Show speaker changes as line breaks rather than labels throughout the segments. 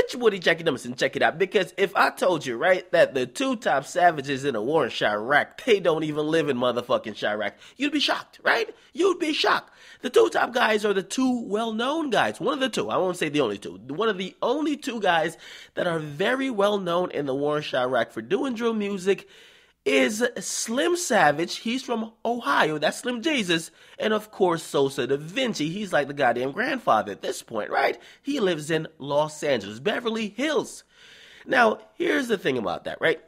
it's your Jackie Dumbison. Check it out. Because if I told you, right, that the two top savages in a war in Chirac, they don't even live in motherfucking Chirac, you'd be shocked, right? You'd be shocked. The two top guys are the two well known guys. One of the two. I won't say the only two. One of the only two guys that are very well known in the war in Chirac for doing drill music is Slim Savage. He's from Ohio. That's Slim Jesus. And of course, Sosa Da Vinci. He's like the goddamn grandfather at this point, right? He lives in Los Angeles, Beverly Hills. Now, here's the thing about that, right?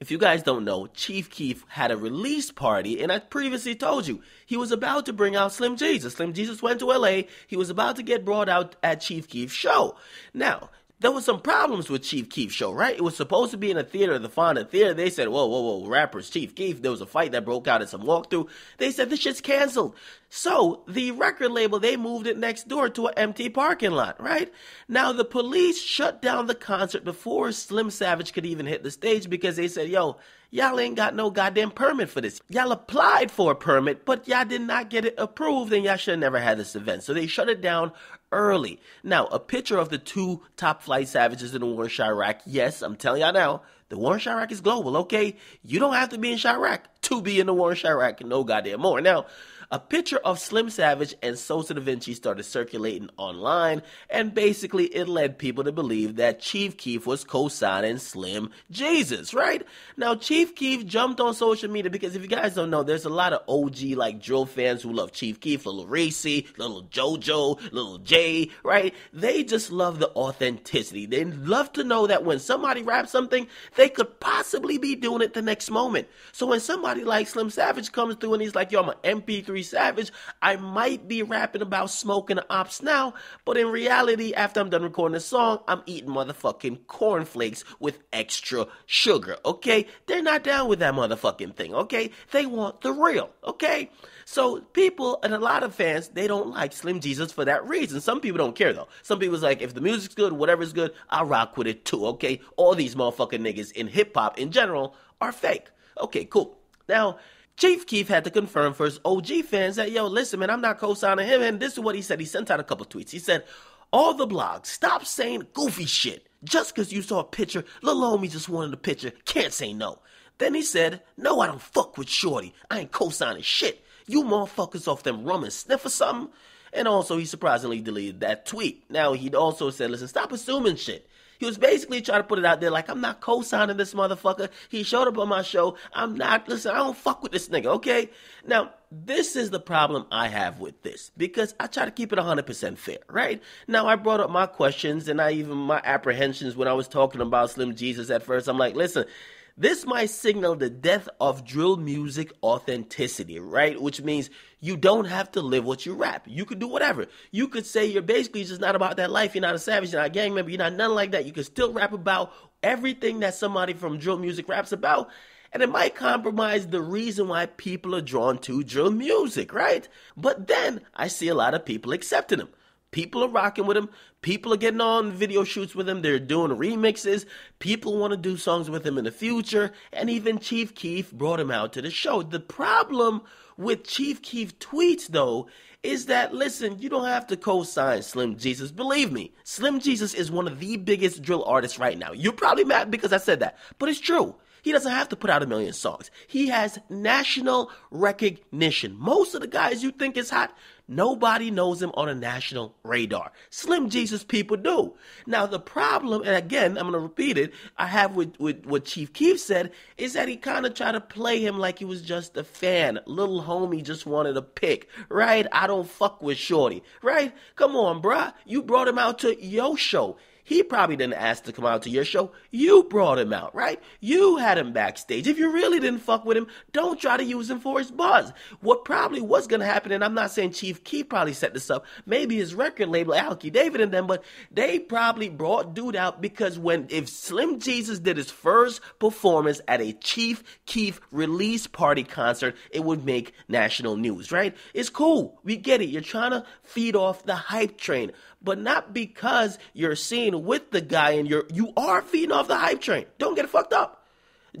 If you guys don't know, Chief Keef had a release party, and I previously told you he was about to bring out Slim Jesus. Slim Jesus went to LA, he was about to get brought out at Chief Keef's show. Now, there was some problems with Chief Keef show, right? It was supposed to be in a theater, the Fonda Theater. They said, whoa, whoa, whoa, rappers, Chief Keef. There was a fight that broke out at some walkthrough. They said this shit's canceled. So the record label, they moved it next door to an empty parking lot, right? Now the police shut down the concert before Slim Savage could even hit the stage because they said, yo, Y'all ain't got no goddamn permit for this. Y'all applied for a permit, but y'all did not get it approved, and y'all should have never had this event. So they shut it down early. Now, a picture of the two top flight savages in the war in Chirac. Yes, I'm telling y'all now, the war in Chirac is global, okay? You don't have to be in Chirac to be in the war in Chirac no goddamn more. Now, a picture of Slim Savage and Sosa Da Vinci started circulating online, and basically it led people to believe that Chief Keef was co-signing Slim Jesus, right? Now Chief Keef jumped on social media because if you guys don't know, there's a lot of OG like drill fans who love Chief Keef, Little Reese, Little JoJo, Little Jay, right? They just love the authenticity. They love to know that when somebody raps something, they could possibly be doing it the next moment. So when somebody like Slim Savage comes through and he's like, yo, I'm an MP3 Savage, I might be rapping about smoking ops now, but in reality, after I'm done recording the song, I'm eating motherfucking cornflakes with extra sugar, okay? They're not down with that motherfucking thing, okay? They want the real, okay? So people and a lot of fans, they don't like Slim Jesus for that reason. Some people don't care though. Some people's like, if the music's good, whatever's good, I'll rock with it too, okay? All these motherfucking niggas in hip hop in general are fake. Okay, cool. Now, Chief Keith had to confirm for his OG fans that, yo, listen, man, I'm not co signing him. And this is what he said. He sent out a couple tweets. He said, All the blogs, stop saying goofy shit. Just because you saw a picture, little homie just wanted a picture, can't say no. Then he said, No, I don't fuck with Shorty. I ain't co signing shit. You motherfuckers off them rum and sniff or something. And also, he surprisingly deleted that tweet. Now, he also said, Listen, stop assuming shit. He was basically trying to put it out there like, I'm not co signing this motherfucker. He showed up on my show. I'm not, listen, I don't fuck with this nigga, okay? Now, this is the problem I have with this because I try to keep it 100% fair, right? Now, I brought up my questions and I even my apprehensions when I was talking about Slim Jesus at first. I'm like, listen, this might signal the death of drill music authenticity, right? Which means you don't have to live what you rap. You could do whatever. You could say you're basically just not about that life. You're not a savage. You're not a gang member. You're not nothing like that. You could still rap about everything that somebody from drill music raps about. And it might compromise the reason why people are drawn to drill music, right? But then I see a lot of people accepting them. People are rocking with him. People are getting on video shoots with him. They're doing remixes. People want to do songs with him in the future. And even Chief Keef brought him out to the show. The problem with Chief Keef tweets, though, is that, listen, you don't have to co sign Slim Jesus. Believe me, Slim Jesus is one of the biggest drill artists right now. You're probably mad because I said that, but it's true. He doesn't have to put out a million songs. He has national recognition. Most of the guys you think is hot, nobody knows him on a national radar. Slim Jesus people do. Now the problem, and again, I'm gonna repeat it, I have with, with what Chief Keef said, is that he kind of tried to play him like he was just a fan. Little homie just wanted a pick, right? I don't fuck with Shorty, right? Come on, bruh. You brought him out to your show. He probably didn't ask to come out to your show. You brought him out, right? You had him backstage. If you really didn't fuck with him, don't try to use him for his buzz. What probably was going to happen, and I'm not saying Chief Key probably set this up, maybe his record label, Alki David and them, but they probably brought dude out because when, if Slim Jesus did his first performance at a Chief Keef release party concert, it would make national news, right? It's cool. We get it. You're trying to feed off the hype train but not because you're seeing with the guy and you're you are feeding off the hype train. Don't get fucked up.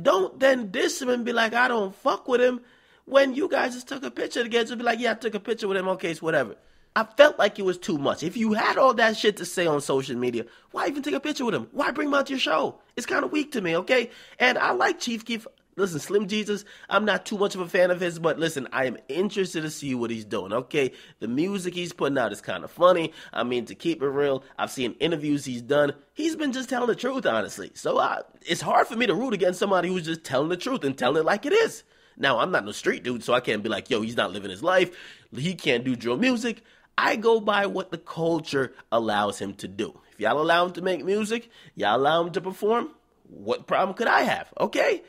Don't then diss him and be like, I don't fuck with him when you guys just took a picture together. Just be like, yeah, I took a picture with him. Okay, it's whatever. I felt like it was too much. If you had all that shit to say on social media, why even take a picture with him? Why bring him out to your show? It's kind of weak to me, okay? And I like Chief Keef listen, Slim Jesus, I'm not too much of a fan of his, but listen, I am interested to see what he's doing. Okay, the music he's putting out is kind of funny. I mean, to keep it real, I've seen interviews he's done. He's been just telling the truth, honestly. So I, it's hard for me to root against somebody who's just telling the truth and telling it like it is. Now, I'm not no street dude, so I can't be like, yo, he's not living his life. He can't do drill music. I go by what the culture allows him to do. If y'all allow him to make music, y'all allow him to perform, what problem could I have? Okay?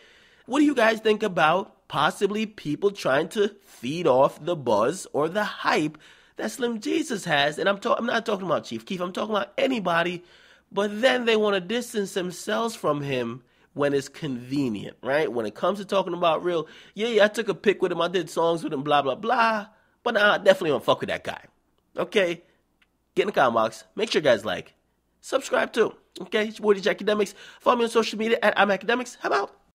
What do you guys think about possibly people trying to feed off the buzz or the hype that Slim Jesus has? And I'm, ta- I'm not talking about Chief Keef, I'm talking about anybody, but then they want to distance themselves from him when it's convenient, right? When it comes to talking about real, yeah, yeah, I took a pic with him, I did songs with him, blah, blah, blah. But nah, I definitely don't fuck with that guy. Okay? Get in the comment box. Make sure you guys like. Subscribe too. Okay? It's your Academics. Follow me on social media at I'm Academics. How about?